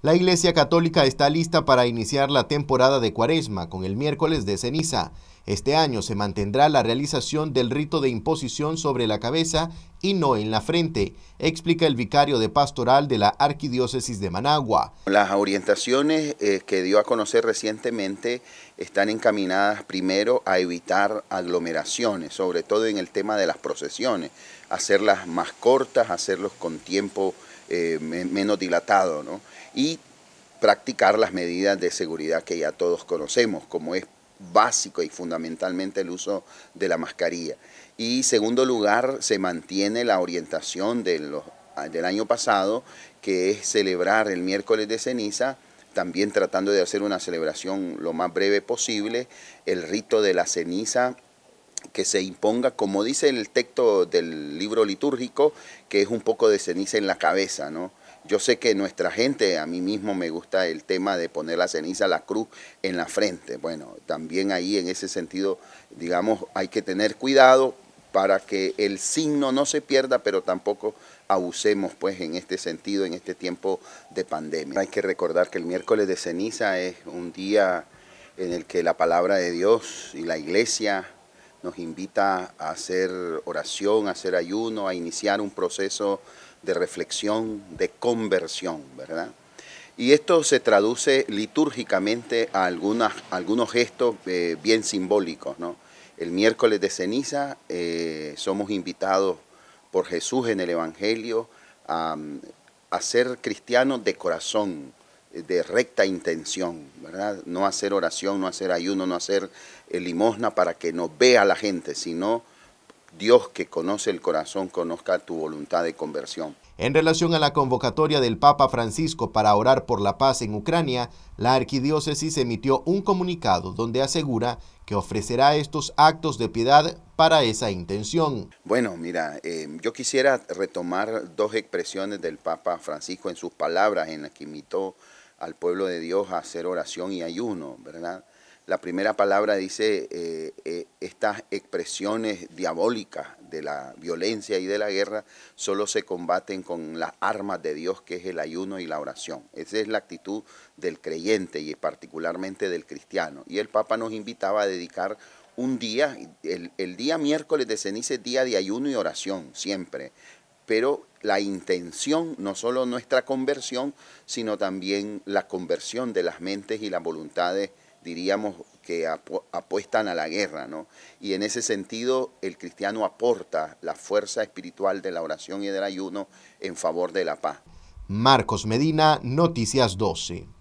La Iglesia Católica está lista para iniciar la temporada de Cuaresma con el miércoles de ceniza. Este año se mantendrá la realización del rito de imposición sobre la cabeza y no en la frente, explica el vicario de pastoral de la Arquidiócesis de Managua. Las orientaciones eh, que dio a conocer recientemente están encaminadas primero a evitar aglomeraciones, sobre todo en el tema de las procesiones, hacerlas más cortas, hacerlos con tiempo eh, menos dilatado, ¿no? Y practicar las medidas de seguridad que ya todos conocemos, como es básico y fundamentalmente el uso de la mascarilla. Y segundo lugar, se mantiene la orientación del año pasado, que es celebrar el miércoles de ceniza, también tratando de hacer una celebración lo más breve posible, el rito de la ceniza que se imponga, como dice el texto del libro litúrgico, que es un poco de ceniza en la cabeza, ¿no? Yo sé que nuestra gente, a mí mismo me gusta el tema de poner la ceniza, la cruz en la frente. Bueno, también ahí en ese sentido, digamos, hay que tener cuidado para que el signo no se pierda, pero tampoco abusemos pues en este sentido, en este tiempo de pandemia. Hay que recordar que el miércoles de ceniza es un día en el que la palabra de Dios y la iglesia nos invita a hacer oración, a hacer ayuno, a iniciar un proceso de reflexión, de conversión, ¿verdad? Y esto se traduce litúrgicamente a, algunas, algunos gestos eh, bien simbólicos, ¿no? El miércoles de ceniza eh, somos invitados por Jesús en el Evangelio a, mm, a ser cristianos de corazón, de recta intención, ¿verdad? No hacer oración, no hacer ayuno, no hacer eh, limosna para que nos vea la gente, sino Dios que conoce el corazón, conozca tu voluntad de conversión. En relación a la convocatoria del Papa Francisco para orar por la paz en Ucrania, la arquidiócesis emitió un comunicado donde asegura que ofrecerá estos actos de piedad para esa intención. Bueno, mira, eh, yo quisiera retomar dos expresiones del Papa Francisco en sus palabras en las que imitó al pueblo de Dios a hacer oración y ayuno, ¿verdad? La primera palabra dice eh, eh, estas expresiones diabólicas de la violencia y de la guerra solo se combaten con las armas de Dios, que es el ayuno y la oración. Esa es la actitud del creyente y particularmente del cristiano. Y el Papa nos invitaba a dedicar un día, el, el día miércoles de ceniza es día de ayuno y oración, siempre pero la intención, no solo nuestra conversión, sino también la conversión de las mentes y las voluntades, diríamos, que apuestan a la guerra, ¿no? Y en ese sentido, el cristiano aporta la fuerza espiritual de la oración y del ayuno en favor de la paz. Marcos Medina, Noticias 12.